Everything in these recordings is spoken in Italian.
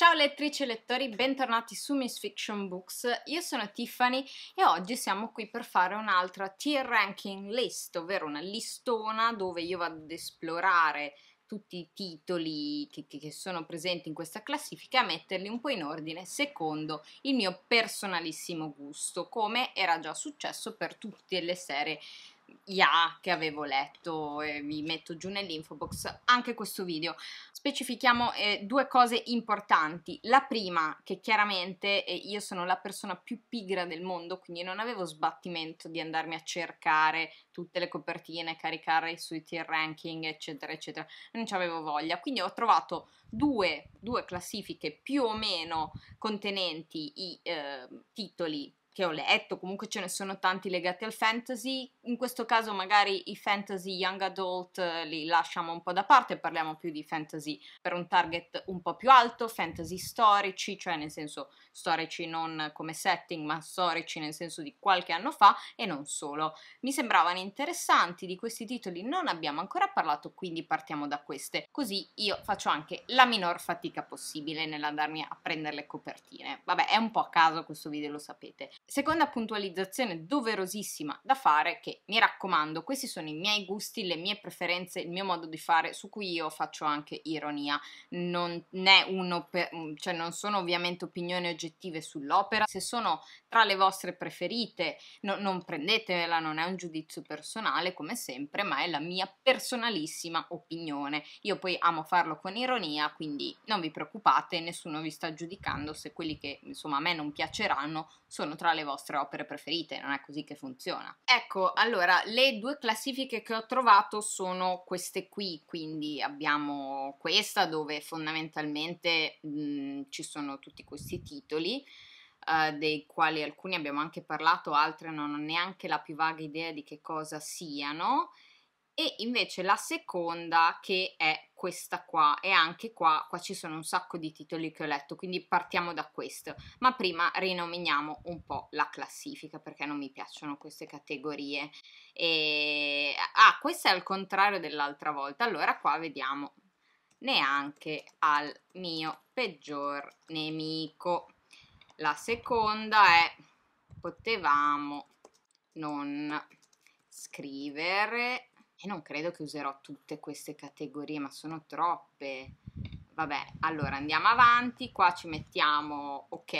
Ciao lettrici e lettori, bentornati su Miss Fiction Books. Io sono Tiffany e oggi siamo qui per fare un'altra tier ranking list, ovvero una listona dove io vado ad esplorare tutti i titoli che, che, sono presenti in questa classifica e metterli un po' in ordine secondo il mio personalissimo gusto, come era già successo per tutte le serie IA che avevo letto e vi metto giù nell'info box anche questo video. Specifichiamo eh, due cose importanti. La prima, che chiaramente eh, io sono la persona più pigra del mondo, quindi non avevo sbattimento di andarmi a cercare tutte le copertine, caricare sui tier ranking, eccetera, eccetera. Non ci avevo voglia. Quindi ho trovato due, due classifiche più o meno contenenti i eh, titoli che ho letto, comunque ce ne sono tanti legati al fantasy, in questo caso magari i fantasy young adult eh, li lasciamo un po' da parte, parliamo più di fantasy per un target un po' più alto, fantasy storici, cioè nel senso storici non come setting, ma storici nel senso di qualche anno fa e non solo. Mi sembravano interessanti, di questi titoli non abbiamo ancora parlato, quindi partiamo da queste, così io faccio anche la minor fatica possibile nell'andarmi a prendere le copertine. Vabbè, è un po' a caso questo video, lo sapete. Seconda puntualizzazione doverosissima da fare che mi raccomando, questi sono i miei gusti, le mie preferenze, il mio modo di fare su cui io faccio anche ironia. Non, per, mm, cioè non sono ovviamente opinioni oggettive sull'opera. Se sono tra le vostre preferite, no, non prendetela, non è un giudizio personale come sempre, ma è la mia personalissima opinione. Io poi amo farlo con ironia, quindi non vi preoccupate, nessuno vi sta giudicando se quelli che insomma a me non piaceranno sono tra le le vostre opere preferite, non è così che funziona. Ecco, allora, le due classifiche che ho trovato sono queste qui, quindi abbiamo questa dove fondamentalmente mh, ci sono tutti questi titoli, Uh, dei quali alcuni abbiamo anche parlato, altri non ho neanche la più vaga idea di che cosa siano e invece la seconda che è questa qua e anche qua, qua ci sono un sacco di titoli che ho letto, quindi partiamo da questo, ma prima rinominiamo un po' la classifica perché non mi piacciono queste categorie. E... Ah, questa è al contrario dell'altra volta, allora qua vediamo neanche al mio peggior nemico. La seconda è potevamo non scrivere e non credo che userò tutte queste categorie, ma sono troppe. Vabbè, allora andiamo avanti, qua ci mettiamo ok.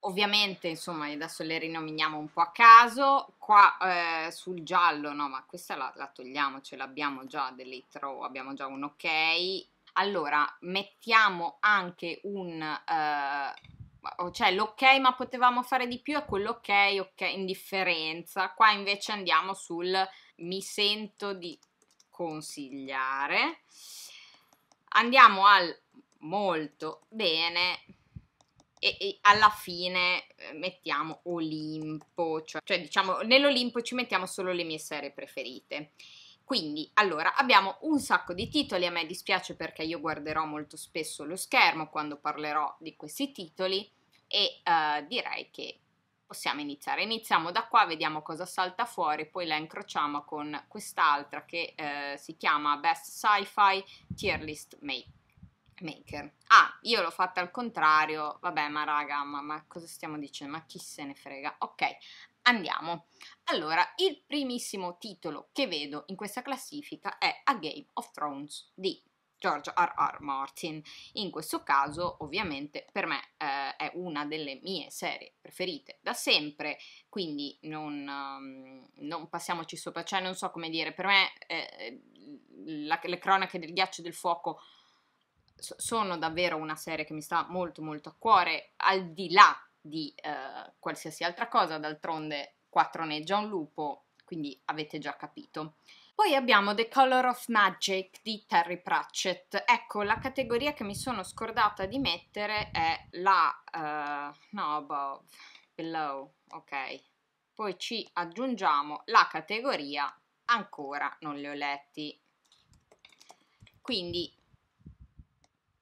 Ovviamente, insomma, adesso le rinominiamo un po' a caso. Qua eh, sul giallo, no, ma questa la, la togliamo, ce l'abbiamo già dell'itro, abbiamo già un ok. Allora, mettiamo anche un... Eh, cioè l'ok ma potevamo fare di più è quell'ok, ok, ok, indifferenza. Qua invece andiamo sul mi sento di consigliare. Andiamo al molto bene e, e alla fine eh, mettiamo Olimpo, cioè, cioè diciamo nell'Olimpo ci mettiamo solo le mie serie preferite. Quindi, allora, abbiamo un sacco di titoli, a me dispiace perché io guarderò molto spesso lo schermo quando parlerò di questi titoli e uh, direi che possiamo iniziare. Iniziamo da qua, vediamo cosa salta fuori, poi la incrociamo con quest'altra che eh, si chiama Best Sci-Fi Tier List Make Maker. Ah, io l'ho fatta al contrario, vabbè ma raga, ma, ma cosa stiamo dicendo? Ma chi se ne frega? Ok, andiamo. Allora, il primissimo titolo che vedo in questa classifica è A Game of Thrones di George R.R. Martin. In questo caso, ovviamente, per me eh, è una delle mie serie preferite da sempre, quindi non, um, non passiamoci sopra, cioè non so come dire, per me eh, la, le cronache del ghiaccio e del fuoco sono davvero una serie che mi sta molto molto a cuore, al di là di eh, qualsiasi altra cosa, d'altronde quattro neggia un lupo, quindi avete già capito. Poi abbiamo The Color of Magic di Terry Pratchett. Ecco, la categoria che mi sono scordata di mettere è la... Uh, no, above, below, ok. Poi ci aggiungiamo la categoria ancora non le ho letti. Quindi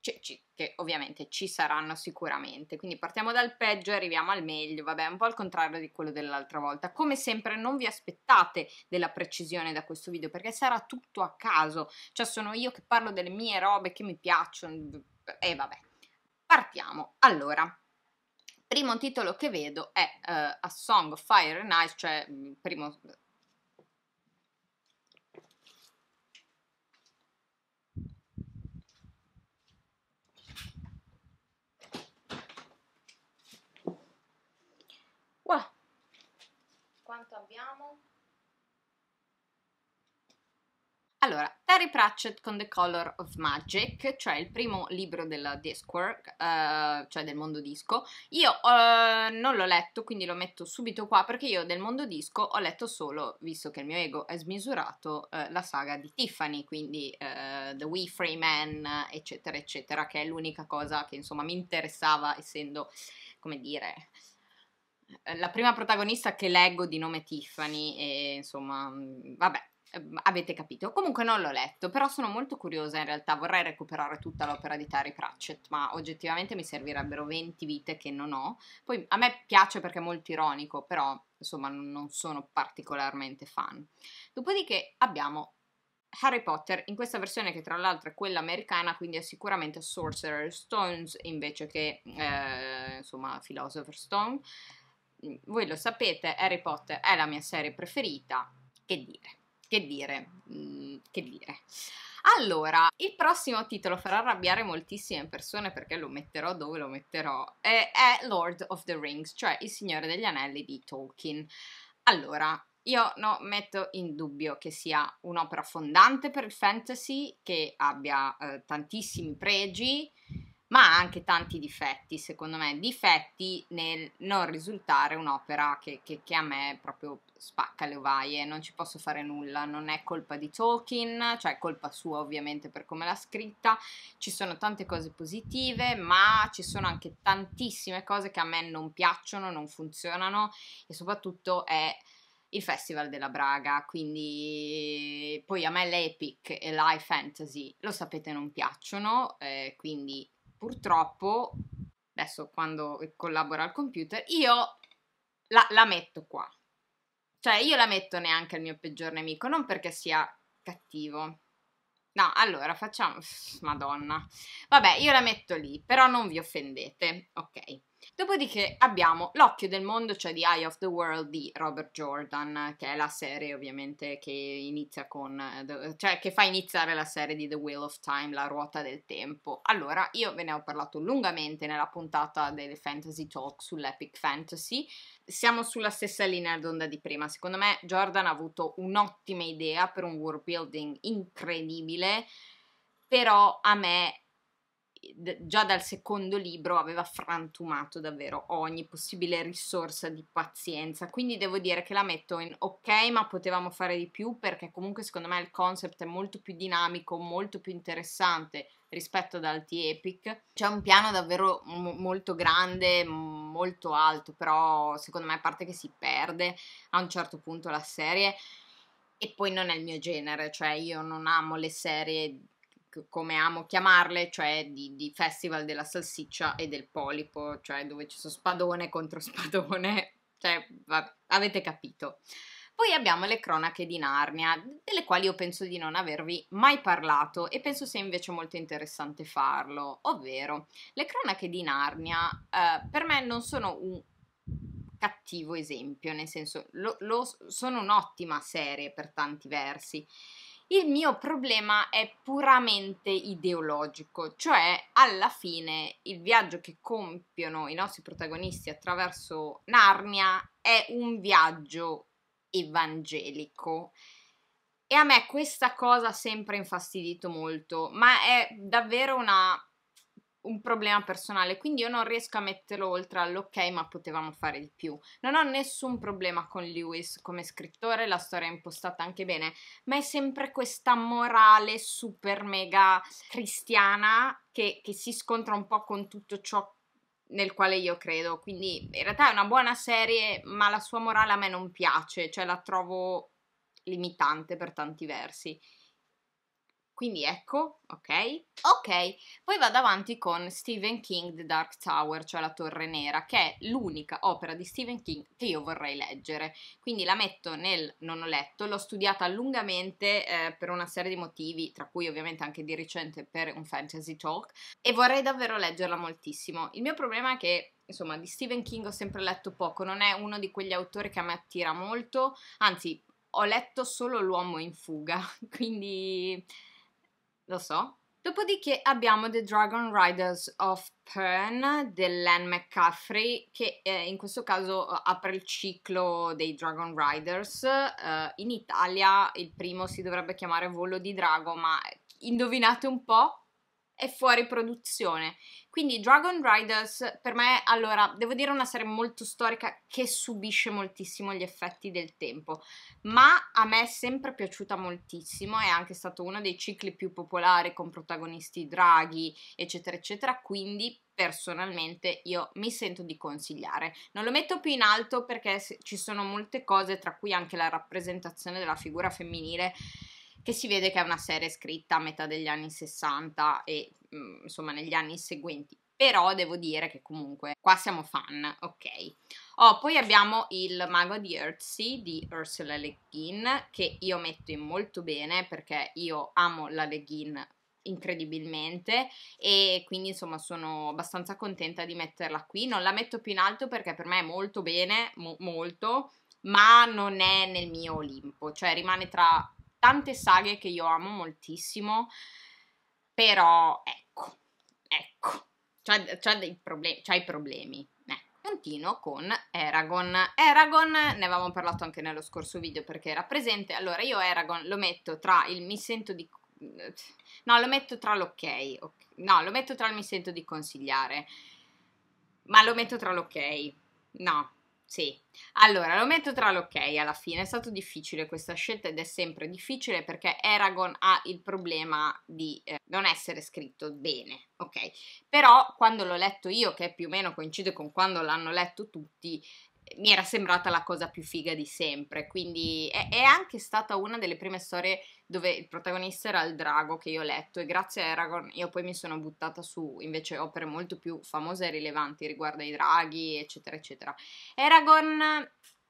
cioè, che ovviamente ci saranno sicuramente. Quindi partiamo dal peggio e arriviamo al meglio, vabbè, un po' al contrario di quello dell'altra volta. Come sempre non vi aspettate della precisione da questo video perché sarà tutto a caso, cioè sono io che parlo delle mie robe che mi piacciono e eh, vabbè. Partiamo. Allora, primo titolo che vedo è uh, A Song of Fire and Ice, cioè mm, primo Allora, Terry Pratchett con The Color of Magic, cioè il primo libro della Discworld, uh, eh, cioè del mondo disco. Io uh, non l'ho letto, quindi lo metto subito qua perché io del mondo disco ho letto solo, visto che il mio ego è smisurato, uh, la saga di Tiffany, quindi The We Free Man, eccetera, eccetera, che è l'unica cosa che insomma mi interessava essendo, come dire, la prima protagonista che leggo di nome Tiffany e insomma, mm, vabbè. Ehm, avete capito. Comunque non l'ho letto, però sono molto curiosa in realtà, vorrei recuperare tutta l'opera di Terry Pratchett, ma oggettivamente mi servirebbero 20 vite che non ho. Poi a me piace perché è molto ironico, però insomma non sono particolarmente fan. Dopodiché abbiamo Harry Potter in questa versione che tra l'altro è quella americana, quindi è sicuramente Sorcerer's Stones invece che eh, insomma Philosopher's Stone. Voi lo sapete, Harry Potter è la mia serie preferita, che dire che dire, mm, che dire. Allora, il prossimo titolo farà arrabbiare moltissime persone perché lo metterò dove lo metterò, è, è Lord of the Rings, cioè Il Signore degli Anelli di Tolkien. Allora, io no, metto in dubbio che sia un'opera fondante per il fantasy, che abbia eh, tantissimi pregi, ma ha anche tanti difetti, secondo me, difetti nel non risultare un'opera che, che, che, a me proprio spacca le ovaie, non ci posso fare nulla, non è colpa di Tolkien, cioè colpa sua ovviamente per come l'ha scritta, ci sono tante cose positive, ma ci sono anche tantissime cose che a me non piacciono, non funzionano e soprattutto è il Festival della Braga, quindi poi a me l'epic e l'high fantasy lo sapete non piacciono, eh, quindi purtroppo, adesso quando collabora al computer, io la, la metto qua. Cioè, io la metto neanche al mio peggior nemico, non perché sia cattivo. No, allora facciamo. Madonna. Vabbè, io la metto lì, però non vi offendete, ok? Dopodiché abbiamo L'occhio del mondo, cioè The Eye of the World di Robert Jordan, che è la serie ovviamente che inizia con, eh, cioè che fa iniziare la serie di The Wheel of Time, la ruota del tempo. Allora, io ve ne ho parlato lungamente nella puntata delle Fantasy Talk sull'Epic Fantasy. Siamo sulla stessa linea d'onda di prima. Secondo me Jordan ha avuto un'ottima idea per un world building incredibile, però a me già dal secondo libro aveva frantumato davvero ogni possibile risorsa di pazienza, quindi devo dire che la metto in ok, ma potevamo fare di più perché comunque secondo me il concept è molto più dinamico, molto più interessante rispetto ad altri epic. C'è un piano davvero m- molto grande, m- molto alto, però secondo me a parte che si perde a un certo punto la serie e poi non è il mio genere, cioè io non amo le serie come amo chiamarle, cioè di, di, Festival della salsiccia e del polipo, cioè dove ci sono spadone contro spadone, cioè va, avete capito. Poi abbiamo le cronache di Narnia, delle quali io penso di non avervi mai parlato e penso sia invece molto interessante farlo, ovvero le cronache di Narnia eh, per me non sono un cattivo esempio, nel senso lo, lo, sono un'ottima serie per tanti versi il mio problema è puramente ideologico, cioè alla fine il viaggio che compiono i nostri protagonisti attraverso Narnia è un viaggio evangelico. E a me questa cosa ha sempre infastidito molto, ma è davvero una un problema personale, quindi io non riesco a metterlo oltre all'ok, ma potevamo fare di più. Non ho nessun problema con Lewis come scrittore, la storia è impostata anche bene, ma è sempre questa morale super mega cristiana che, che si scontra un po' con tutto ciò nel quale io credo. Quindi in realtà è una buona serie, ma la sua morale a me non piace, cioè la trovo limitante per tanti versi. Quindi ecco, ok? Ok, poi vado avanti con Stephen King The Dark Tower, cioè la Torre Nera, che è l'unica opera di Stephen King che io vorrei leggere. Quindi la metto nel non ho letto, l'ho studiata lungamente eh, per una serie di motivi, tra cui ovviamente anche di recente per un fantasy talk, e vorrei davvero leggerla moltissimo. Il mio problema è che Insomma, di Stephen King ho sempre letto poco, non è uno di quegli autori che a me attira molto, anzi, ho letto solo L'uomo in fuga, quindi lo so. Dopodiché abbiamo The Dragon Riders of Pern dell'Anne McCaffrey che eh, in questo caso eh, apre il ciclo dei Dragon Riders. Uh, in Italia il primo si dovrebbe chiamare Volo di Drago, ma indovinate un po', è fuori produzione. Quindi Dragon Riders per me, allora, devo dire una serie molto storica che subisce moltissimo gli effetti del tempo, ma a me è sempre piaciuta moltissimo, è anche stato uno dei cicli più popolari con protagonisti draghi, eccetera, eccetera, quindi personalmente io mi sento di consigliare. Non lo metto più in alto perché ci sono molte cose, tra cui anche la rappresentazione della figura femminile, che si vede che è una serie scritta a metà degli anni 60 e mm, insomma negli anni seguenti. Però devo dire che comunque qua siamo fan, ok. Oh, poi abbiamo il Mago di Earthsea di Ursula Le Guin che io metto in molto bene perché io amo la Le Guin incredibilmente e quindi insomma sono abbastanza contenta di metterla qui non la metto più in alto perché per me è molto bene mo molto ma non è nel mio Olimpo cioè rimane tra tante saghe che io amo moltissimo, però ecco, ecco, c'ha, c'ha dei problemi, c'ha i problemi. Ecco, continuo con Aragon. Aragon, ne avevamo parlato anche nello scorso video perché era presente, allora io Aragon lo metto tra il mi sento di... No, lo metto tra l'ok, okay. no, lo metto tra il mi sento di consigliare, ma lo metto tra l'ok, no, sì, allora lo metto tra l'ok alla fine, è stato difficile questa scelta ed è sempre difficile perché Eragon ha il problema di eh, non essere scritto bene, ok? Però quando l'ho letto io, che più o meno coincide con quando l'hanno letto tutti, mi era sembrata la cosa più figa di sempre. Quindi è, è, anche stata una delle prime storie dove il protagonista era il drago che io ho letto e grazie a Aragorn io poi mi sono buttata su invece opere molto più famose e rilevanti riguardo ai draghi, eccetera, eccetera. Aragorn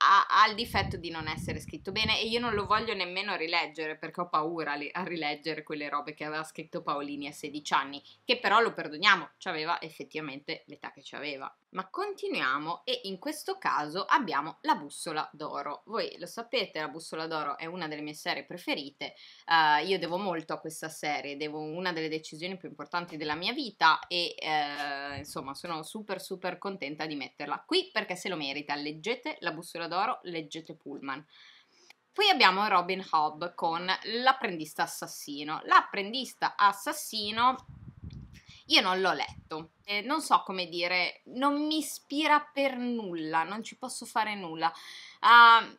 ha, ha, il difetto di non essere scritto bene e io non lo voglio nemmeno rileggere perché ho paura li, a rileggere quelle robe che aveva scritto Paolini a 16 anni, che però lo perdoniamo, aveva effettivamente l'età che ci aveva. Ma continuiamo e in questo caso abbiamo La bussola d'oro. Voi lo sapete, La bussola d'oro è una delle mie serie preferite, uh, io devo molto a questa serie, devo una delle decisioni più importanti della mia vita e uh, insomma sono super super contenta di metterla qui perché se lo merita, leggete La bussola d'oro d'oro, leggete Pullman. Qui abbiamo Robin Hobb con L'apprendista assassino. L'apprendista assassino io non l'ho letto, eh, non so come dire, non mi ispira per nulla, non ci posso fare nulla. Uh,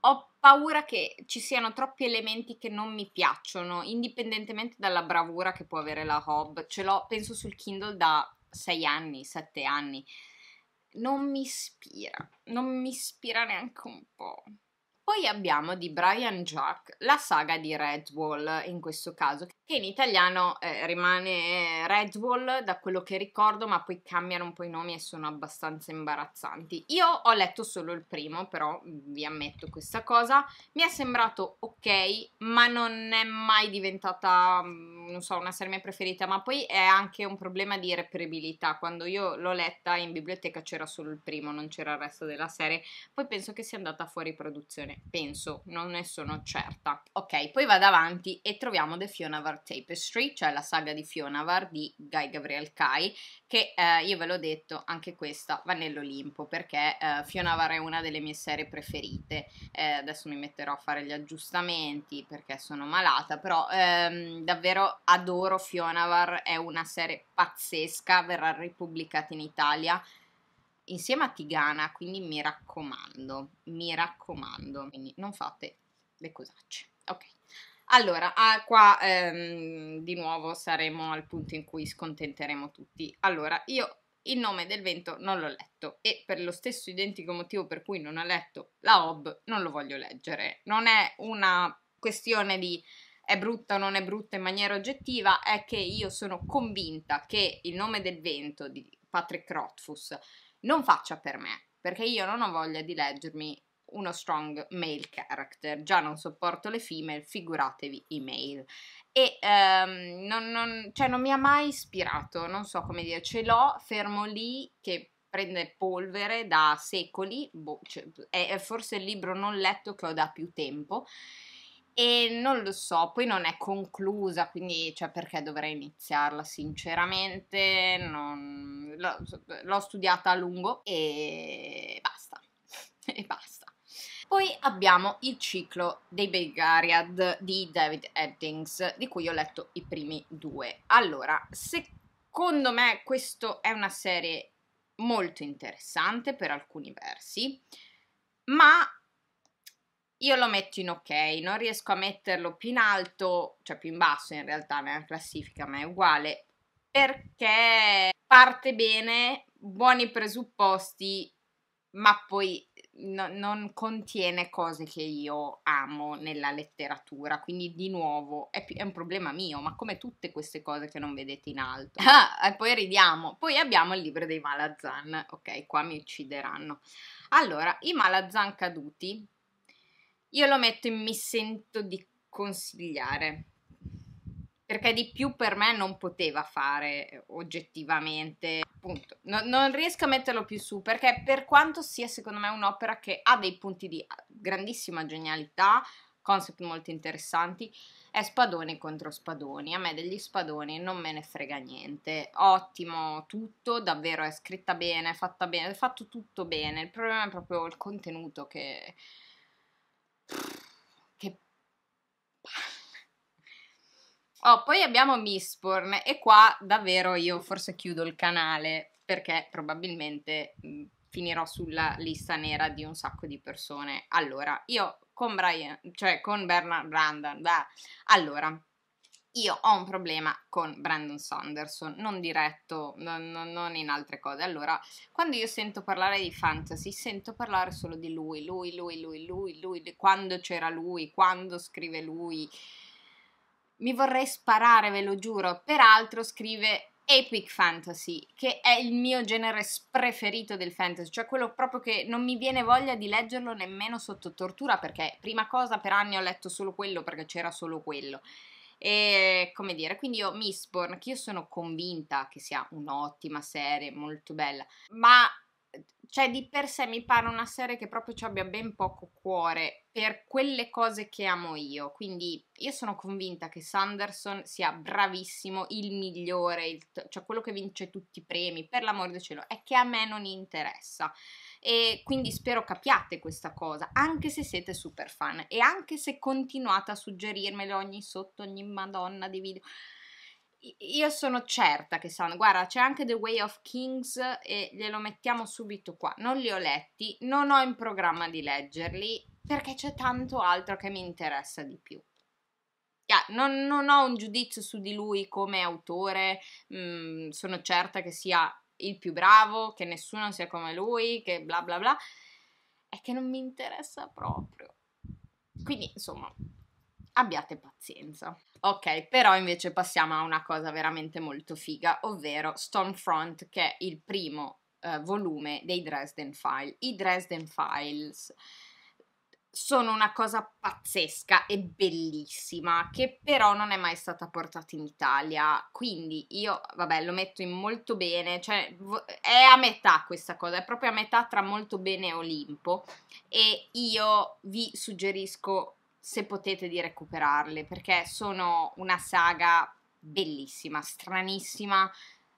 ho paura che ci siano troppi elementi che non mi piacciono, indipendentemente dalla bravura che può avere la Hobb. Ce l'ho, penso, sul Kindle da 6 anni, 7 anni non mi ispira, non mi ispira neanche un po'. Poi abbiamo di Brian Jack la saga di Redwall in questo caso, che in italiano eh, rimane eh, Redwall da quello che ricordo, ma poi cambiano un po' i nomi e sono abbastanza imbarazzanti. Io ho letto solo il primo, però mm, vi ammetto questa cosa, mi è sembrato ok, ma non è mai diventata, mm, non so, una serie mia preferita, ma poi è anche un problema di reperibilità, quando io l'ho letta in biblioteca c'era solo il primo, non c'era il resto della serie, poi penso che sia andata fuori produzione, penso, non ne sono certa. Ok, poi vado avanti e troviamo The Fiona Var War Tapestry, cioè la saga di Fionavar di Guy Gabriel Kai, che eh, io ve l'ho detto, anche questa va nell'Olimpo perché eh, Fionavar è una delle mie serie preferite. Eh, adesso mi metterò a fare gli aggiustamenti perché sono malata, però ehm, davvero adoro Fionavar, è una serie pazzesca, verrà ripubblicata in Italia insieme a Tigana, quindi mi raccomando, mi raccomando, quindi non fate le cosacce. Ok. Allora, ah, qua ehm, di nuovo saremo al punto in cui scontenteremo tutti. Allora, io il nome del vento non l'ho letto e per lo stesso identico motivo per cui non ho letto la Hob non lo voglio leggere. Non è una questione di è brutta o non è brutta in maniera oggettiva, è che io sono convinta che il nome del vento di Patrick Rothfuss non faccia per me, perché io non ho voglia di leggermi uno strong male character. Già non sopporto le female, figuratevi i male. E um, non, non, cioè non mi ha mai ispirato, non so come dire, ce l'ho fermo lì che prende polvere da secoli, boh, cioè, è forse il libro non letto che ho da più tempo e non lo so, poi non è conclusa, quindi cioè, perché dovrei iniziarla sinceramente, non... l'ho studiata a lungo e basta, e basta. Poi abbiamo il ciclo dei Begariad di David Eddings, di cui ho letto i primi due. Allora, secondo me questa è una serie molto interessante per alcuni versi, ma io lo metto in ok, non riesco a metterlo più in alto, cioè più in basso in realtà nella classifica, ma è uguale, perché parte bene, buoni presupposti, ma poi no, non contiene cose che io amo nella letteratura, quindi di nuovo è, è, un problema mio, ma come tutte queste cose che non vedete in alto. Ah, e poi ridiamo, poi abbiamo il libro dei Malazan, ok, qua mi uccideranno. Allora, i Malazan caduti, io lo metto in mi sento di consigliare perché di più per me non poteva fare eh, oggettivamente, appunto, no, non riesco a metterlo più su, perché per quanto sia secondo me un'opera che ha dei punti di ah, grandissima genialità, concept molto interessanti, è spadoni contro spadoni, a me degli spadoni non me ne frega niente, ottimo tutto, davvero è scritta bene, è fatta bene, è fatto tutto bene, il problema è proprio il contenuto che... che... Oh, poi abbiamo Mistborn e qua davvero io forse chiudo il canale perché probabilmente mm, finirò sulla lista nera di un sacco di persone. Allora, io con Brian, cioè con Bernard Brandon, da, allora, io ho un problema con Brandon Sanderson, non diretto, non, non, in altre cose. Allora, quando io sento parlare di fantasy, sento parlare solo di lui, lui, lui, lui, lui, lui, lui quando c'era lui, quando scrive lui. Mi vorrei sparare, ve lo giuro. Peraltro scrive Epic Fantasy, che è il mio genere preferito del fantasy, cioè quello proprio che non mi viene voglia di leggerlo nemmeno sotto tortura, perché prima cosa per anni ho letto solo quello perché c'era solo quello. E come dire, quindi io Mistborn, che io sono convinta che sia un'ottima serie, molto bella, ma cioè di per sé mi pare una serie che proprio ci abbia ben poco cuore per quelle cose che amo io. Quindi io sono convinta che Sanderson sia bravissimo, il migliore, il t- cioè quello che vince tutti i premi, per l'amor del cielo, è che a me non interessa. E quindi spero capiate questa cosa, anche se siete super fan e anche se continuate a suggerirmelo ogni sotto, ogni madonna di video io sono certa che sanno. Guarda, c'è anche The Way of Kings e glielo mettiamo subito qua. Non li ho letti, non ho in programma di leggerli perché c'è tanto altro che mi interessa di più. Yeah, non, non, ho un giudizio su di lui come autore, mm, sono certa che sia il più bravo, che nessuno sia come lui, che bla bla bla. È che non mi interessa proprio. Quindi, insomma, abbiate pazienza. Ok, però invece passiamo a una cosa veramente molto figa, ovvero Stormfront, che è il primo eh, volume dei Dresden Files. I Dresden Files sono una cosa pazzesca e bellissima che però non è mai stata portata in Italia quindi io vabbè lo metto in molto bene cioè è a metà questa cosa è proprio a metà tra molto bene e Olimpo e io vi suggerisco se potete di recuperarle perché sono una saga bellissima, stranissima.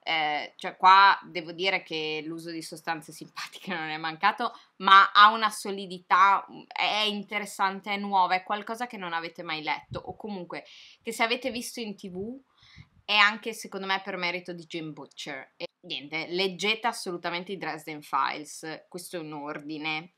Eh, cioè, qua devo dire che l'uso di sostanze simpatiche non è mancato, ma ha una solidità, mm, è interessante, è nuova, è qualcosa che non avete mai letto, o comunque che se avete visto in tv è anche secondo me per merito di Jim Butcher. E niente, leggete assolutamente i Dresden Files, questo è un ordine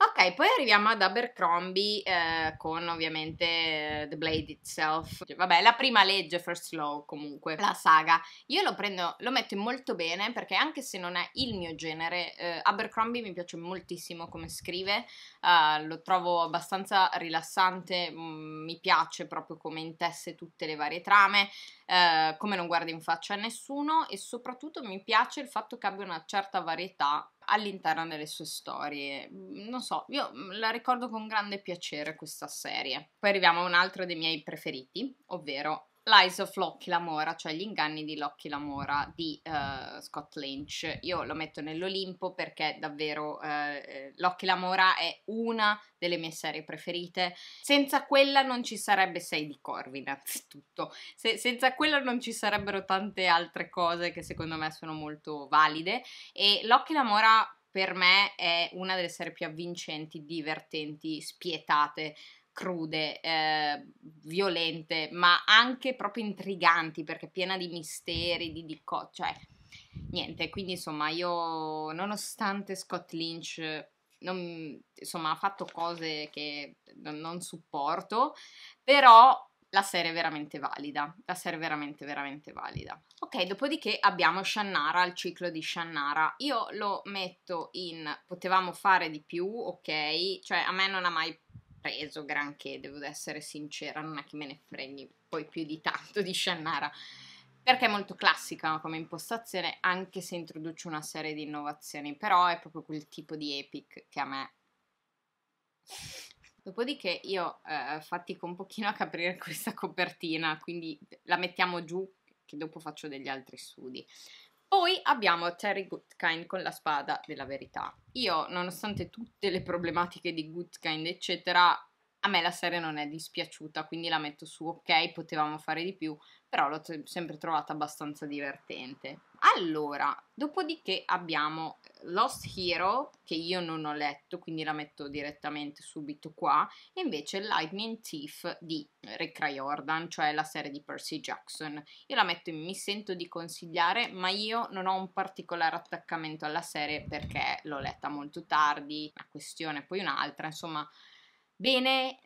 Ok, poi arriviamo ad Abercrombie eh, con ovviamente eh, The Blade Itself. Cioè, vabbè, la prima legge, First Law comunque, la saga. Io lo prendo, lo metto molto bene perché anche se non è il mio genere, eh, Abercrombie mi piace moltissimo come scrive, eh, lo trovo abbastanza rilassante, mm, mi piace proprio come intesse tutte le varie trame. Eh, come non guarda in faccia a nessuno e soprattutto mi piace il fatto che abbia una certa varietà all'interno delle sue storie. Mm, non so, io mm, la ricordo con grande piacere questa serie. Poi arriviamo a un altro dei miei preferiti, ovvero Lies of Locchi Lamora, cioè gli inganni di Locchi Lamora di uh, Scott Lynch. Io lo metto nell'Olimpo perché davvero uh, eh, Locchi Lamora è una delle mie serie preferite. Senza quella non ci sarebbe Sei di Corvi, innanzitutto. Se, senza quella non ci sarebbero tante altre cose che secondo me sono molto valide. E Locchi Lamora per me è una delle serie più avvincenti, divertenti, spietate crude, eh, violente, ma anche proprio intriganti perché piena di misteri, di, dico, cioè niente, quindi insomma io nonostante Scott Lynch non, insomma ha fatto cose che non supporto, però la serie è veramente valida, la serie è veramente veramente valida. Ok, dopodiché abbiamo Shannara, il ciclo di Shannara. Io lo metto in potevamo fare di più, ok? Cioè a me non ha mai preso granché, devo essere sincera, non è che me ne freghi poi più di tanto di Shannara, perché è molto classica come impostazione, anche se introduce una serie di innovazioni, però è proprio quel tipo di epic che a me... Dopodiché io eh, fatico un pochino a capire questa copertina, quindi la mettiamo giù che dopo faccio degli altri studi. Poi abbiamo Terry Goodkind con la spada della verità. Io, nonostante tutte le problematiche di Goodkind, eccetera, a me la serie non è dispiaciuta, quindi la metto su ok, potevamo fare di più, però l'ho sempre trovata abbastanza divertente. Allora, dopodiché abbiamo eh, Lost Hero, che io non ho letto, quindi la metto direttamente subito qua, e invece Lightning Thief di Rick Riordan, cioè la serie di Percy Jackson. Io la metto in mi sento di consigliare, ma io non ho un particolare attaccamento alla serie perché l'ho letta molto tardi, una questione poi un'altra, insomma... Bene,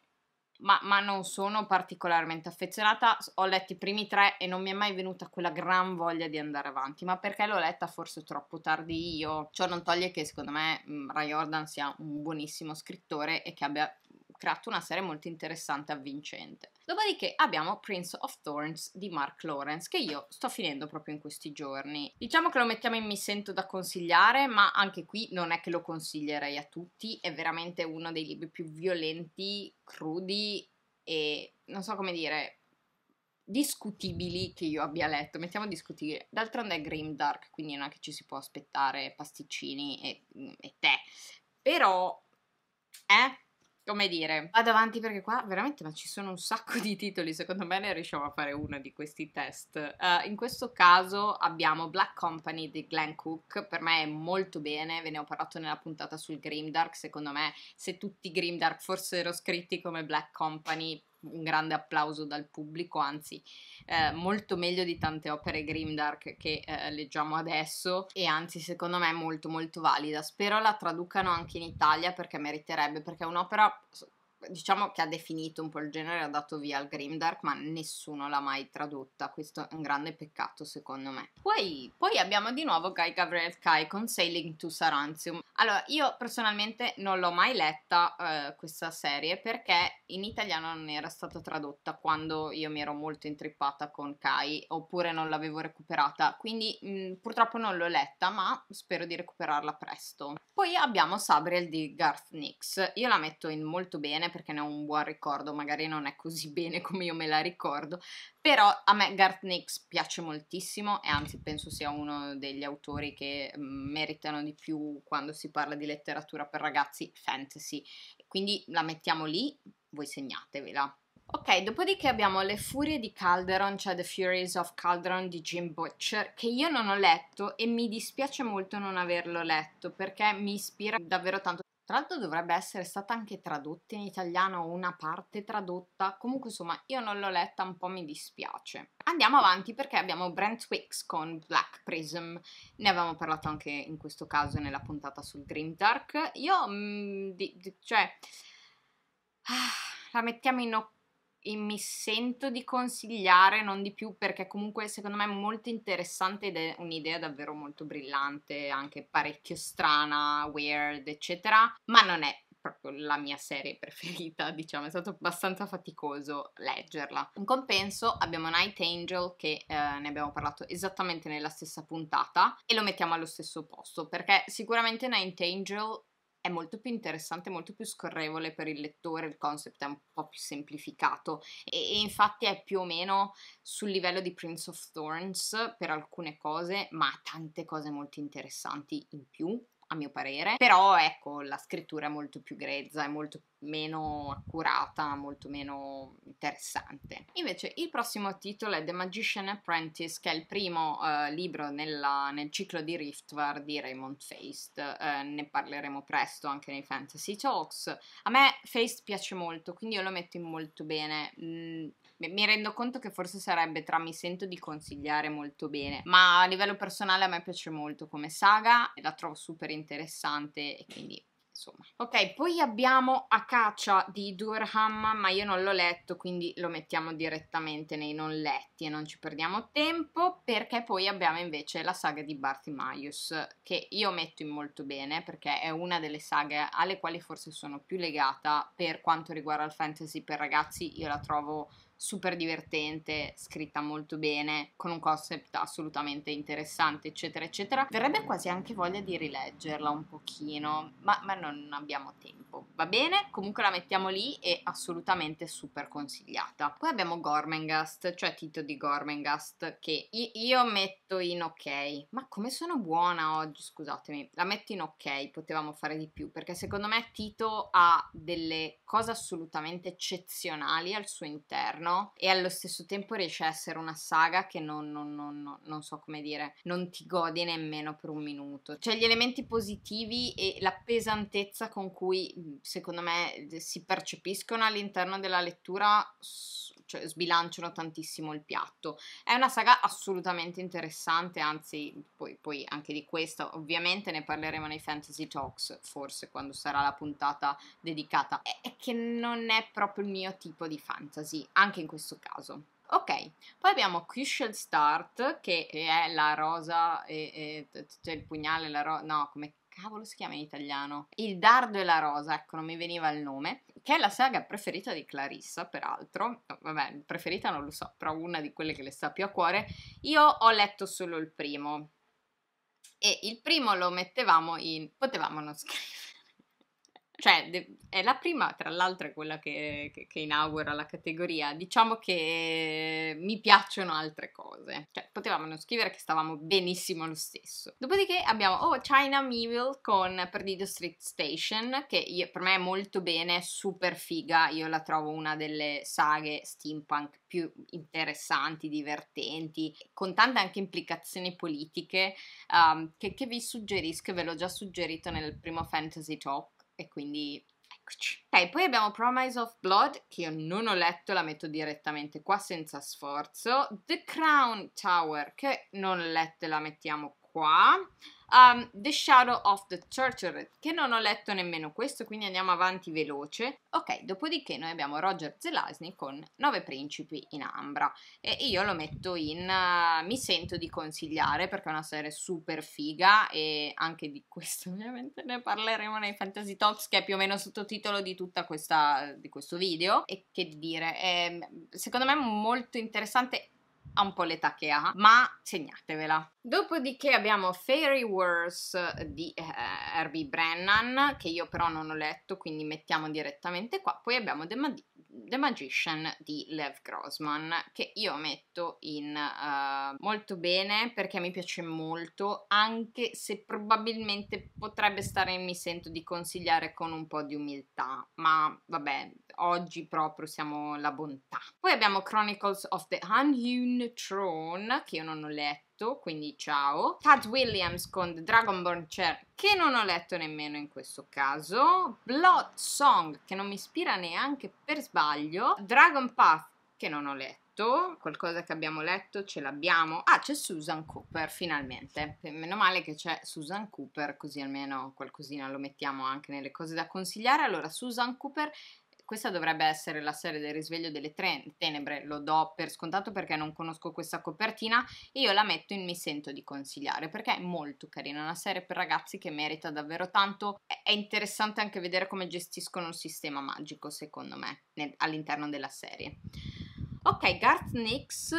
ma, ma, non sono particolarmente affezionata. Ho letto i primi tre e non mi è mai venuta quella gran voglia di andare avanti, ma perché l'ho letta forse troppo tardi io. Ciò non toglie che secondo me mm, Ray Jordan sia un buonissimo scrittore e che abbia creato una serie molto interessante e avvincente. Dopodiché abbiamo Prince of Thorns di Mark Lawrence, che io sto finendo proprio in questi giorni. Diciamo che lo mettiamo in Mi sento da consigliare, ma anche qui non è che lo consiglierei a tutti, è veramente uno dei libri più violenti, crudi e non so come dire, discutibili che io abbia letto, mettiamo discutibile. D'altronde è Grimdark, quindi non è che ci si può aspettare pasticcini e, e tè. Però, eh, come dire, vado avanti perché qua veramente ma ci sono un sacco di titoli, secondo me ne riusciamo a fare uno di questi test. Uh, in questo caso abbiamo Black Company di Glenn Cook, per me è molto bene, ve ne ho parlato nella puntata sul Grimdark, secondo me se tutti i Grimdark fossero scritti come Black Company un grande applauso dal pubblico, anzi eh, molto meglio di tante opere Grimdark che eh, leggiamo adesso e anzi secondo me molto molto valida. Spero la traducano anche in Italia perché meriterebbe, perché è un'opera diciamo che ha definito un po' il genere, ha dato via al Grimdark, ma nessuno l'ha mai tradotta. Questo è un grande peccato, secondo me. Poi, poi abbiamo di nuovo Guy Gabriel Kai con Sailing to Sarantium. Allora, io personalmente non l'ho mai letta eh, questa serie perché in italiano non era stata tradotta quando io mi ero molto intrippata con Kai, oppure non l'avevo recuperata. Quindi mh, mm, purtroppo non l'ho letta, ma spero di recuperarla presto. Poi abbiamo Sabriel di Garth Nix. Io la metto in molto bene perché ne ho un buon ricordo, magari non è così bene come io me la ricordo, però a me Garth Nix piace moltissimo e anzi penso sia uno degli autori che mm, meritano di più quando si parla di letteratura per ragazzi fantasy, quindi la mettiamo lì, voi segnatevela. Ok, dopodiché abbiamo Le furie di Calderon, cioè The Furies of Calderon di Jim Butcher, che io non ho letto e mi dispiace molto non averlo letto perché mi ispira davvero tanto. Tra l'altro dovrebbe essere stata anche tradotta in italiano, una parte tradotta, comunque insomma io non l'ho letta, un po' mi dispiace. Andiamo avanti perché abbiamo Brent Wicks con Black Prism, ne avevamo parlato anche in questo caso nella puntata sul Dream Dark. Io, mh, mm, di, di, cioè, ah, la mettiamo in occhio e mi sento di consigliare, non di più, perché comunque secondo me è molto interessante ed è un'idea davvero molto brillante, anche parecchio strana, weird, eccetera, ma non è proprio la mia serie preferita, diciamo, è stato abbastanza faticoso leggerla. In compenso abbiamo Night Angel che eh, ne abbiamo parlato esattamente nella stessa puntata e lo mettiamo allo stesso posto perché sicuramente Night Angel è molto più interessante, molto più scorrevole per il lettore, il concept è un po' più semplificato e, e infatti è più o meno sul livello di Prince of Thorns per alcune cose, ma ha tante cose molto interessanti in più a mio parere, però ecco la scrittura è molto più grezza, è molto meno accurata, molto meno interessante. Invece il prossimo titolo è The Magician Apprentice, che è il primo eh, libro nella, nel ciclo di Riftvar di Raymond Feist, eh, ne parleremo presto anche nei Fantasy Talks. A me Feist piace molto, quindi io lo metto in molto bene, mh, mm, mi rendo conto che forse sarebbe tra mi sento di consigliare molto bene, ma a livello personale a me piace molto come saga, e la trovo super interessante e quindi insomma. Ok, poi abbiamo A caccia di Durham, ma io non l'ho letto, quindi lo mettiamo direttamente nei non letti e non ci perdiamo tempo, perché poi abbiamo invece la saga di Bartimaeus, che io metto in molto bene, perché è una delle saghe alle quali forse sono più legata per quanto riguarda il fantasy per ragazzi, io la trovo super divertente, scritta molto bene, con un concept assolutamente interessante, eccetera, eccetera. Verrebbe quasi anche voglia di rileggerla un pochino, ma, ma non abbiamo tempo. Va bene? Comunque la mettiamo lì e assolutamente super consigliata. Poi abbiamo Gormengast, cioè Tito di Gormengast, che io metto in ok. Ma come sono buona oggi, scusatemi. La metto in ok, potevamo fare di più, perché secondo me Tito ha delle cose assolutamente eccezionali al suo interno piano e allo stesso tempo riesce a essere una saga che non, non, non, non so come dire, non ti godi nemmeno per un minuto. Cioè gli elementi positivi e la pesantezza con cui secondo me si percepiscono all'interno della lettura sono cioè, sbilanciano tantissimo il piatto. È una saga assolutamente interessante, anzi poi, poi anche di questa ovviamente ne parleremo nei Fantasy Talks, forse quando sarà la puntata dedicata, è che non è proprio il mio tipo di fantasy, anche in questo caso. Ok, poi abbiamo Crucial Start, che è la rosa, e, e, cioè, il pugnale, la rosa, no, come cavolo si chiama in italiano? Il Dardo e la Rosa, ecco, non mi veniva il nome, che è la saga preferita di Clarissa, peraltro, vabbè, preferita non lo so, però una di quelle che le sta più a cuore. Io ho letto solo il primo e il primo lo mettevamo in... potevamo non scrivere cioè è la prima, tra l'altro è quella che, che, che, inaugura la categoria, diciamo che mi piacciono altre cose, cioè potevamo non scrivere che stavamo benissimo lo stesso. Dopodiché abbiamo Oh China Meville con Perdido Street Station, che io, per me è molto bene, super figa, io la trovo una delle saghe steampunk più interessanti, divertenti, con tante anche implicazioni politiche, um, che, che vi suggerisco, ve l'ho già suggerito nel primo Fantasy Talk, e quindi eccoci. Ok, poi abbiamo Promise of Blood, che io non ho letto, la metto direttamente qua senza sforzo. The Crown Tower, che non ho letto la mettiamo qua, um, The Shadow of the Churcher, che non ho letto nemmeno questo, quindi andiamo avanti veloce. Ok, dopodiché noi abbiamo Roger Zelazny con Nove Principi in Ambra e io lo metto in uh, Mi sento di consigliare perché è una serie super figa e anche di questo ovviamente ne parleremo nei Fantasy Talks che è più o meno sottotitolo di tutta questa, questo video e che dire, è, secondo me molto interessante ha un po' l'età che ha, ma segnatevela. Dopodiché abbiamo Fairy Wars di eh, Herbie Brennan, che io però non ho letto, quindi mettiamo direttamente qua. Poi abbiamo The, Mag- The Magician di Lev Grossman, che io metto in uh, molto bene perché mi piace molto, anche se probabilmente potrebbe stare in mi sento di consigliare con un po' di umiltà, ma vabbè, oggi proprio siamo la bontà. Poi abbiamo Chronicles of the Unhewn Throne, che io non ho letto quindi ciao. Tad Williams con The Dragonborn Chair, che non ho letto nemmeno in questo caso. Blood Song, che non mi ispira neanche per sbaglio. Dragon Path, che non ho letto qualcosa che abbiamo letto ce l'abbiamo. Ah, c'è Susan Cooper finalmente. Meno male che c'è Susan Cooper, così almeno qualcosina lo mettiamo anche nelle cose da consigliare. Allora, Susan Cooper questa dovrebbe essere la serie del risveglio delle tenebre, lo do per scontato perché non conosco questa copertina e io la metto in mi sento di consigliare perché è molto carina, una serie per ragazzi che merita davvero tanto, è interessante anche vedere come gestiscono il sistema magico secondo me nel- all'interno della serie. Ok, Garth Nix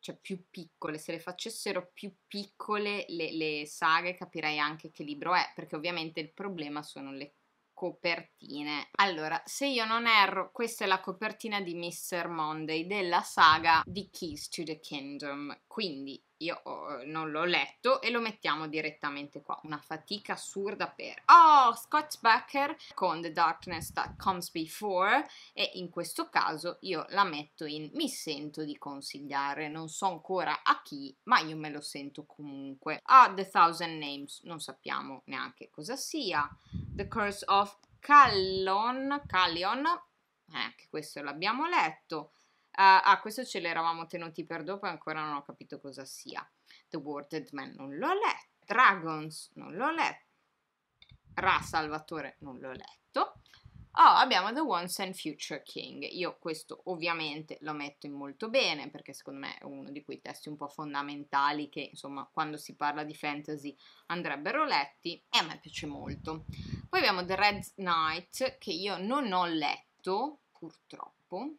cioè più piccole, se le facessero più piccole le, le, saghe capirei anche che libro è, perché ovviamente il problema sono le copertine. Allora, se io non erro, questa è la copertina di Mr. Monday della saga di Keys to the Kingdom. Quindi io oh, non l'ho letto e lo mettiamo direttamente qua. Una fatica assurda per... Oh, Scott Becker con The Darkness That Comes Before e in questo caso io la metto in mi sento di consigliare, non so ancora a chi, ma io me lo sento comunque. Ah, The Thousand Names, non sappiamo neanche cosa sia. The Curse of Callon, Callion, eh, questo l'abbiamo letto. Uh, ah, questo ce l'eravamo tenuti per dopo e ancora non ho capito cosa sia. The Worded Man non l'ho letto. Dragons non l'ho letto. Ra Salvatore non l'ho letto. Oh, abbiamo The Once and Future King. Io questo ovviamente lo metto in molto bene perché secondo me è uno di quei testi un po' fondamentali che insomma quando si parla di fantasy andrebbero letti e a me piace molto. Poi abbiamo The Red Knight che io non ho letto purtroppo,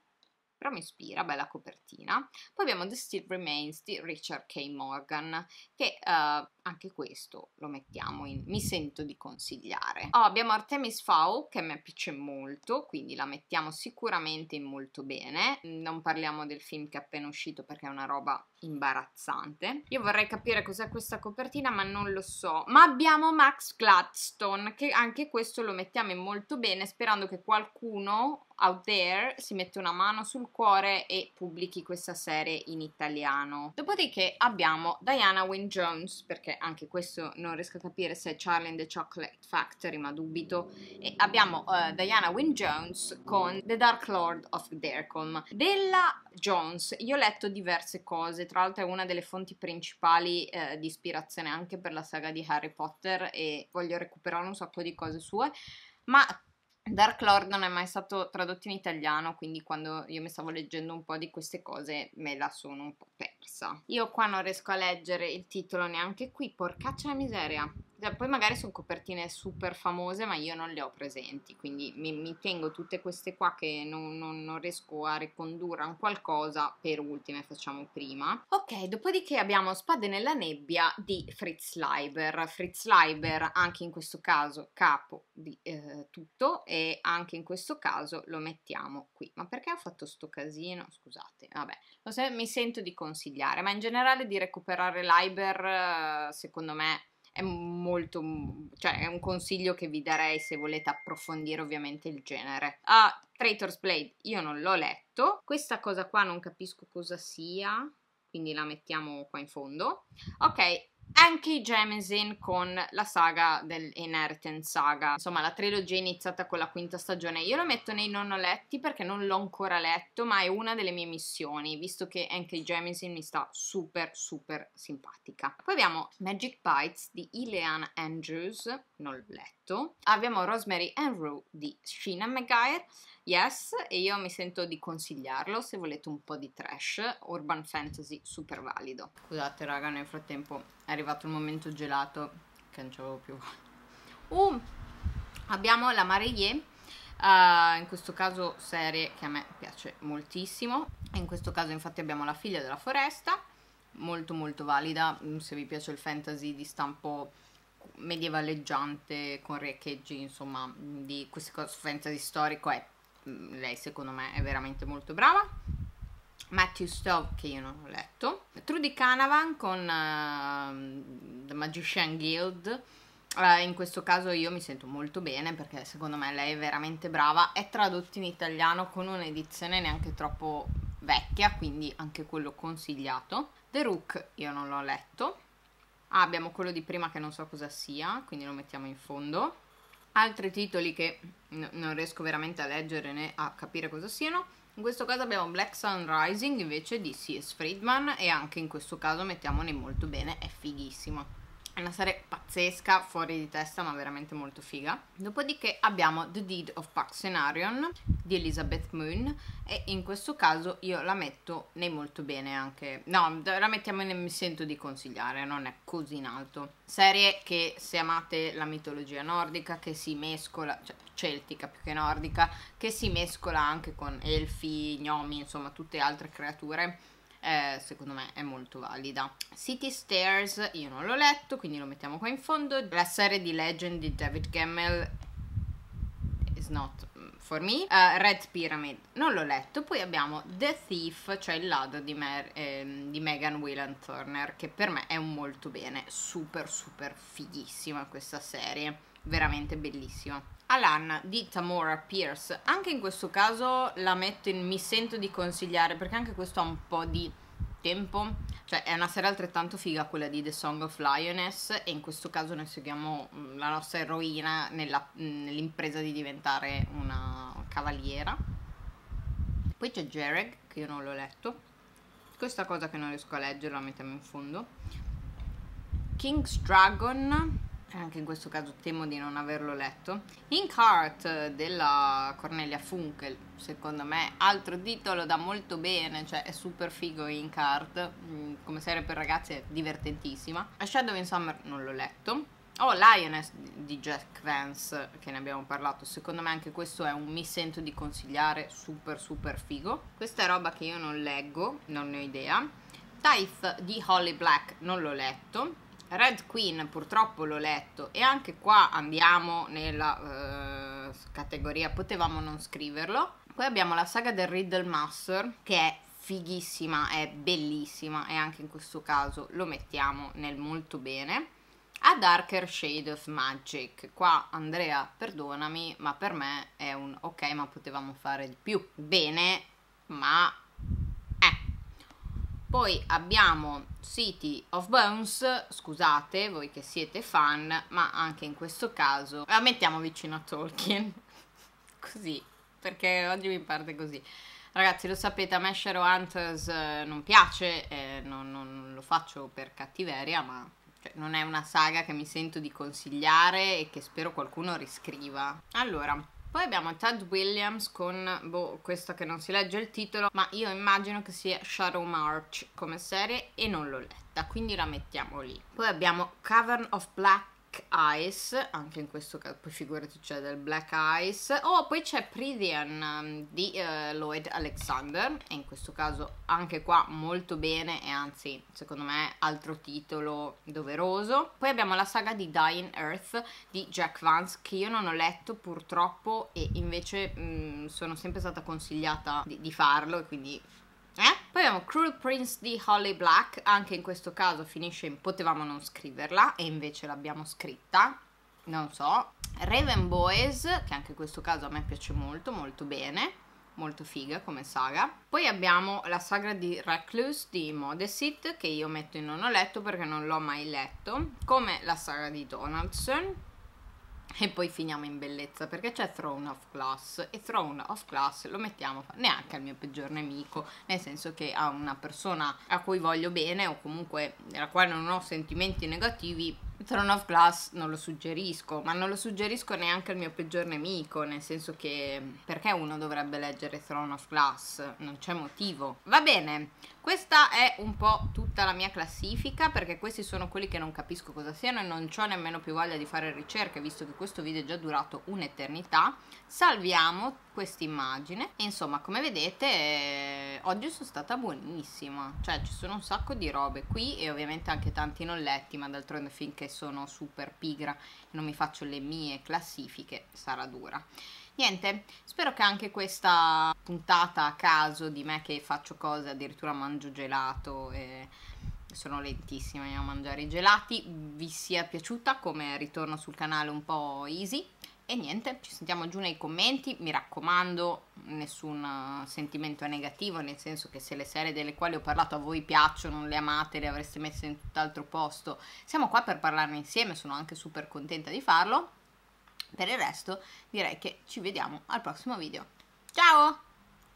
però mi ispira, bella copertina. Poi abbiamo The Still Remains di Richard K. Morgan, che uh, anche questo lo mettiamo in mi sento di consigliare. Oh, abbiamo Artemis Fowl che mi piace molto, quindi la mettiamo sicuramente in molto bene. Non parliamo del film che è appena uscito perché è una roba imbarazzante. Io vorrei capire cos'è questa copertina, ma non lo so. Ma abbiamo Max Gladstone, che anche questo lo mettiamo in molto bene, sperando che qualcuno out there si mette una mano sul cuore e pubblichi questa serie in italiano. Dopodiché abbiamo Diana Wynne Jones, perché mentre anche questo non riesco a capire se è Charlie in the Chocolate Factory, ma dubito. E abbiamo uh, Diana Wynne Jones con The Dark Lord of Dercom. Della Jones, io ho letto diverse cose, tra l'altro è una delle fonti principali eh, di ispirazione anche per la saga di Harry Potter e voglio recuperare un sacco di cose sue, ma Dark Lord non è mai stato tradotto in italiano, quindi quando io mi stavo leggendo un po' di queste cose me la sono un po' persa. Io qua non riesco a leggere il titolo neanche qui, porcaccia miseria poi magari sono copertine super famose, ma io non le ho presenti, quindi mi, mi tengo tutte queste qua che non, non, non riesco a ricondurre a un qualcosa per ultime, facciamo prima. Ok, dopodiché abbiamo Spade nella nebbia di Fritz Leiber. Fritz Leiber, anche in questo caso, capo di eh, tutto, e anche in questo caso lo mettiamo qui. Ma perché ho fatto sto casino? Scusate, vabbè, lo se, mi sento di consigliare, ma in generale di recuperare Leiber, eh, secondo me è molto, cioè è un consiglio che vi darei se volete approfondire ovviamente il genere. Ah, Traitor's Blade io non l'ho letto, questa cosa qua non capisco cosa sia, quindi la mettiamo qua in fondo. Ok, anche i Jameson con la saga dell'Inheritance Saga. Insomma, la trilogia è iniziata con la quinta stagione. Io lo metto nei non letti perché non l'ho ancora letto, ma è una delle mie missioni, visto che anche i Jameson mi sta super, super simpatica. Poi abbiamo Magic Bites di Ilean Andrews, non l'ho letto fatto. Abbiamo Rosemary and Rue di Sheena McGuire. Yes, e io mi sento di consigliarlo se volete un po' di trash, urban fantasy super valido. Scusate raga, nel frattempo è arrivato il momento gelato che non c'avevo più. Uh, abbiamo la Marie Uh, eh, in questo caso serie che a me piace moltissimo. In questo caso infatti abbiamo La figlia della foresta, molto molto valida, se vi piace il fantasy di stampo medievaleggiante con reecheggi, insomma, di questa cose di storico è mm, lei secondo me è veramente molto brava. Matthew Stove che io non ho letto, Trudy Canavan con uh, The Magician Guild. Uh, in questo caso io mi sento molto bene perché secondo me lei è veramente brava. È tradotto in italiano con un'edizione neanche troppo vecchia, quindi anche quello consigliato. The Rook io non l'ho letto. Ah, abbiamo quello di prima che non so cosa sia, quindi lo mettiamo in fondo. Altri titoli che no, non riesco veramente a leggere né a capire cosa siano. In questo caso abbiamo Black Sun Rising invece di C.S. Friedman e anche in questo caso mettiamone molto bene, è fighissimo. È una serie pazzesca, fuori di testa, ma veramente molto figa. Dopodiché abbiamo The Deed of Paxenarion di Elizabeth Moon e in questo caso io la metto nei molto bene anche. No, la mettiamo nel mi sento di consigliare, non è così in alto. Serie che se amate la mitologia nordica, che si mescola, cioè celtica più che nordica, che si mescola anche con elfi, gnomi, insomma tutte altre creature eh, secondo me è molto valida. City Stairs io non l'ho letto, quindi lo mettiamo qua in fondo. La serie di Legend di David Gemmel is not mm, for me. Uh, Red Pyramid non l'ho letto. Poi abbiamo The Thief, cioè il ladro di, Mer, ehm, di Megan Whelan Turner, che per me è un molto bene, super super fighissima questa serie veramente bellissima. Alan di Tamora Pierce, anche in questo caso la metto in mi sento di consigliare perché anche questo ha un po' di tempo, cioè è una serie altrettanto figa quella di The Song of Lioness e in questo caso noi seguiamo mm, la nostra eroina nella, mm, nell'impresa di diventare una cavaliera. Poi c'è Jereg che io non l'ho letto. Questa cosa che non riesco a leggere la mettiamo in fondo. King's Dragon anche in questo caso temo di non averlo letto. In Cart della Cornelia Funkel, secondo me, altro titolo da molto bene, cioè è super figo In Cart, mm, come serie per ragazzi è divertentissima. A Shadow in Summer non l'ho letto. Oh, Lioness di Jack Vance, che ne abbiamo parlato, secondo me anche questo è un mi sento di consigliare super super figo. Questa è roba che io non leggo, non ne ho idea. Taif di Holly Black non l'ho letto. Red Queen purtroppo l'ho letto e anche qua andiamo nella eh, categoria potevamo non scriverlo. Poi abbiamo la saga del Riddle Master che è fighissima, è bellissima e anche in questo caso lo mettiamo nel molto bene. A Darker Shade of Magic, qua Andrea perdonami ma per me è un ok ma potevamo fare di più. Bene ma poi abbiamo City of Bones, scusate voi che siete fan, ma anche in questo caso la mettiamo vicino a Tolkien, così, perché oggi mi parte così. Ragazzi, lo sapete, a me Shadow Hunters eh, non piace, eh, non, non, lo faccio per cattiveria, ma cioè, non è una saga che mi sento di consigliare e che spero qualcuno riscriva. Allora, poi abbiamo Ted Williams con, boh, questo che non si legge il titolo, ma io immagino che sia Shadow March come serie e non l'ho letta, quindi la mettiamo lì. Poi abbiamo Cavern of Black Black Ice, anche in questo caso, poi figurati c'è del Black Eyes. Oh, poi c'è Prithian um, di uh, Lloyd Alexander, e in questo caso anche qua molto bene e anzi, secondo me, altro titolo doveroso. Poi abbiamo la saga di Dying Earth di Jack Vance, che io non ho letto purtroppo e invece mh, mm, sono sempre stata consigliata di, di farlo e quindi eh? Poi abbiamo Cruel Prince di Holly Black, anche in questo caso finisce in potevamo non scriverla e invece l'abbiamo scritta, non so. Raven Boys, che anche in questo caso a me piace molto, molto bene, molto figa come saga. Poi abbiamo la saga di Recluse di Modesit, che io metto in non ho letto perché non l'ho mai letto, come la saga di Donaldson e poi finiamo in bellezza perché c'è Throne of Glass e Throne of Glass lo mettiamo neanche al mio peggior nemico nel senso che a una persona a cui voglio bene o comunque nella quale non ho sentimenti negativi Throne of Glass non lo suggerisco, ma non lo suggerisco neanche al mio peggior nemico, nel senso che perché uno dovrebbe leggere Throne of Glass? Non c'è motivo. Va bene, questa è un po' tutta la mia classifica perché questi sono quelli che non capisco cosa siano e non ho nemmeno più voglia di fare ricerche visto che questo video è già durato un'eternità. Salviamo questa immagine e insomma come vedete eh, oggi sono stata buonissima, cioè ci sono un sacco di robe qui e ovviamente anche tanti non letti ma d'altronde finché sono super pigra e non mi faccio le mie classifiche sarà dura. Niente, spero che anche questa puntata a caso di me che faccio cose, addirittura mangio gelato e sono lentissima a mangiare i gelati, vi sia piaciuta come ritorno sul canale un po' easy. E niente, ci sentiamo giù nei commenti, mi raccomando, nessun eh, sentimento negativo, nel senso che se le serie delle quali ho parlato a voi piacciono, non le amate, le avreste messe in tutt'altro posto, siamo qua per parlarne insieme, sono anche super contenta di farlo. Per il resto direi che ci vediamo al prossimo video. Ciao!